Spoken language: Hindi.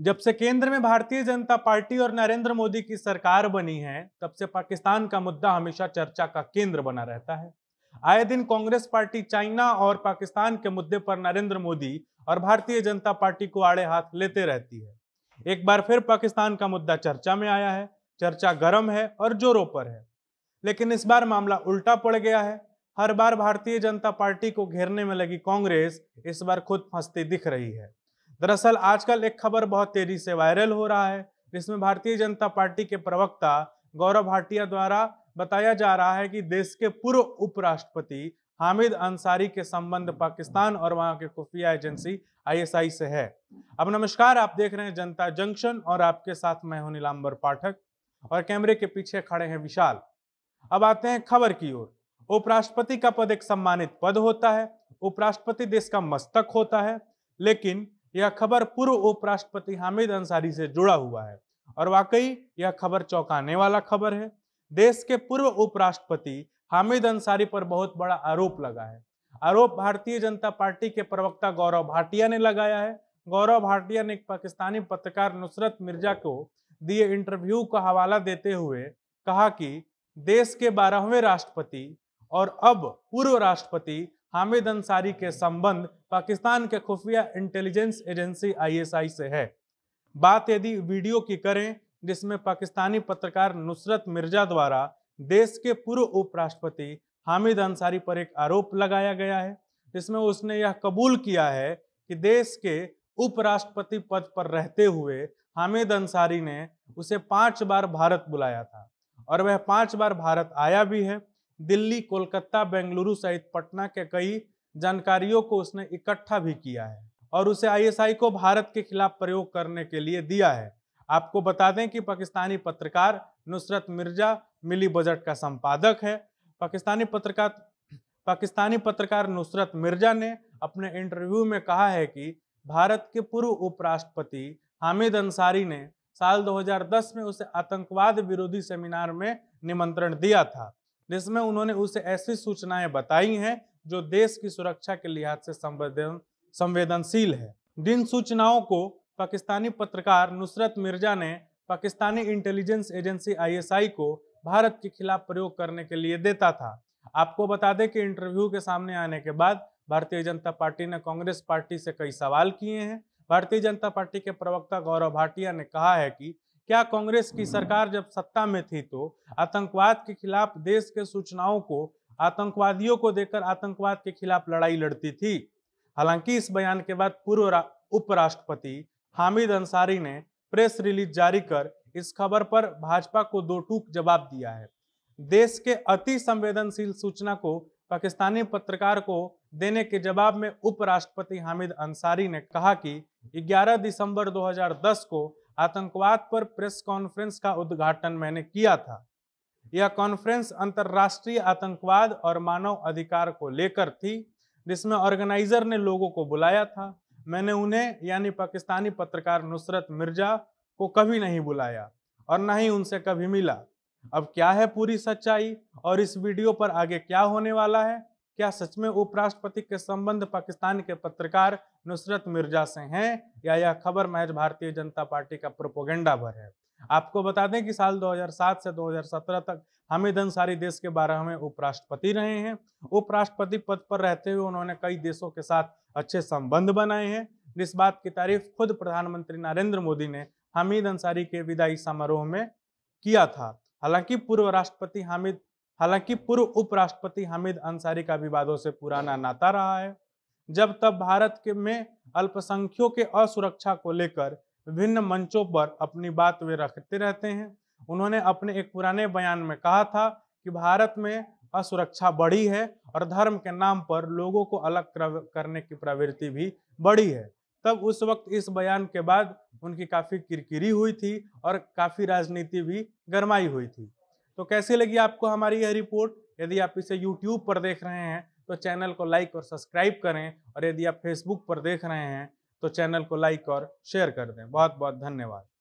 जब से केंद्र में भारतीय जनता पार्टी और नरेंद्र मोदी की सरकार बनी है तब से पाकिस्तान का मुद्दा हमेशा चर्चा का केंद्र बना रहता है आए दिन कांग्रेस पार्टी चाइना और पाकिस्तान के मुद्दे पर नरेंद्र मोदी और भारतीय जनता पार्टी को आड़े हाथ लेते रहती है एक बार फिर पाकिस्तान का मुद्दा चर्चा में आया है चर्चा गर्म है और जोरों पर है लेकिन इस बार मामला उल्टा पड़ गया है हर बार भारतीय जनता पार्टी को घेरने में लगी कांग्रेस इस बार खुद फंसती दिख रही है दरअसल आजकल एक खबर बहुत तेजी से वायरल हो रहा है जिसमें भारतीय जनता पार्टी के प्रवक्ता गौरव भाटिया द्वारा बताया जा रहा है कि देश के पूर्व उपराष्ट्रपति हामिद अंसारी के संबंध पाकिस्तान और वहां के खुफिया एजेंसी आईएसआई से है अब नमस्कार आप देख रहे हैं जनता जंक्शन और आपके साथ मैं हूं नीलाम्बर पाठक और कैमरे के पीछे खड़े हैं विशाल अब आते हैं खबर की ओर उपराष्ट्रपति का पद एक सम्मानित पद होता है उपराष्ट्रपति देश का मस्तक होता है लेकिन यह खबर पूर्व उपराष्ट्रपति हामिद अंसारी से जुड़ा हुआ है और वाकई यह खबर चौंकाने वाला खबर है देश के पूर्व उपराष्ट्रपति हामिद अंसारी पर बहुत बड़ा आरोप लगा है आरोप भारतीय जनता पार्टी के प्रवक्ता गौरव भाटिया ने लगाया है गौरव भाटिया ने पाकिस्तानी पत्रकार नुसरत मिर्जा को दिए इंटरव्यू का हवाला देते हुए कहा कि देश के बारहवें राष्ट्रपति और अब पूर्व राष्ट्रपति हामिद अंसारी के संबंध पाकिस्तान के खुफिया इंटेलिजेंस एजेंसी आईएसआई से है बात यदि वीडियो की करें जिसमें पाकिस्तानी पत्रकार नुसरत मिर्जा द्वारा देश के पूर्व उपराष्ट्रपति हामिद अंसारी पर एक आरोप लगाया गया है जिसमें उसने यह कबूल किया है कि देश के उपराष्ट्रपति पद पर रहते हुए हामिद अंसारी ने उसे पांच बार भारत बुलाया था और वह पांच बार भारत आया भी है दिल्ली कोलकाता बेंगलुरु सहित पटना के कई जानकारियों को उसने इकट्ठा भी किया है और उसे आईएसआई को भारत के खिलाफ प्रयोग करने के लिए दिया है आपको बता दें कि पाकिस्तानी पत्रकार नुसरत मिर्जा मिली बजट का संपादक है पाकिस्तानी पत्रकार पाकिस्तानी पत्रकार नुसरत मिर्जा ने अपने इंटरव्यू में कहा है कि भारत के पूर्व उपराष्ट्रपति हामिद अंसारी ने साल 2010 में उसे आतंकवाद विरोधी सेमिनार में निमंत्रण दिया था जिसमें उन्होंने उसे ऐसी सूचनाएं बताई हैं जो देश की सुरक्षा के लिहाज से संवेदन संवेदनशील है जिन सूचनाओं को पाकिस्तानी पत्रकार नुसरत मिर्जा ने पाकिस्तानी इंटेलिजेंस एजेंसी आईएसआई को भारत के खिलाफ प्रयोग करने के लिए देता था आपको बता दें कि इंटरव्यू के सामने आने के बाद भारतीय जनता पार्टी ने कांग्रेस पार्टी से कई सवाल किए हैं भारतीय जनता पार्टी के प्रवक्ता गौरव भाटिया ने कहा है कि क्या कांग्रेस की सरकार जब सत्ता में थी तो आतंकवाद के खिलाफ देश के सूचनाओं को आतंकवादियों को देकर आतंकवाद के खिलाफ लड़ाई लड़ती थी हालांकि इस बयान के बाद पूर्व उपराष्ट्रपति हामिद अंसारी ने प्रेस रिलीज जारी कर इस खबर पर भाजपा को दो टूक जवाब दिया है देश के अति संवेदनशील सूचना को पाकिस्तानी पत्रकार को देने के जवाब में उपराष्ट्रपति हामिद अंसारी ने कहा कि 11 दिसंबर 2010 को आतंकवाद पर प्रेस कॉन्फ्रेंस का उद्घाटन मैंने किया था यह कॉन्फ्रेंस अंतर्राष्ट्रीय आतंकवाद और मानव अधिकार को लेकर थी जिसमें ऑर्गेनाइजर ने लोगों को बुलाया था मैंने उन्हें यानी पाकिस्तानी पत्रकार नुसरत मिर्जा को कभी नहीं बुलाया और ना ही उनसे कभी मिला अब क्या है पूरी सच्चाई और इस वीडियो पर आगे क्या होने वाला है क्या सच में उपराष्ट्रपति के संबंध पाकिस्तान के पत्रकार नुसरत मिर्जा से हैं या यह खबर महज भारतीय जनता पार्टी का प्रोपोगेंडा भर है आपको बता दें कि साल 2007 से 2017 तक हामिद अंसारी देश के में उपराष्ट्रपति रहे हैं उपराष्ट्रपति पद पर रहते हुए उन्होंने कई देशों के साथ अच्छे संबंध बनाए हैं इस बात की तारीफ खुद प्रधानमंत्री नरेंद्र मोदी ने हामिद अंसारी के विदाई समारोह में किया था हालांकि पूर्व राष्ट्रपति हामिद हालांकि पूर्व उपराष्ट्रपति हमिद अंसारी का विवादों से पुराना नाता रहा है जब तब भारत के में अल्पसंख्यों के असुरक्षा को लेकर विभिन्न मंचों पर अपनी बात वे रखते रहते हैं उन्होंने अपने एक पुराने बयान में कहा था कि भारत में असुरक्षा बढ़ी है और धर्म के नाम पर लोगों को अलग करने की प्रवृत्ति भी बढ़ी है तब उस वक्त इस बयान के बाद उनकी काफ़ी किरकिरी हुई थी और काफ़ी राजनीति भी गरमाई हुई थी तो कैसी लगी आपको हमारी यह रिपोर्ट यदि आप इसे यूट्यूब पर देख रहे हैं तो चैनल को लाइक और सब्सक्राइब करें और यदि आप फेसबुक पर देख रहे हैं तो चैनल को लाइक और शेयर कर दें बहुत बहुत धन्यवाद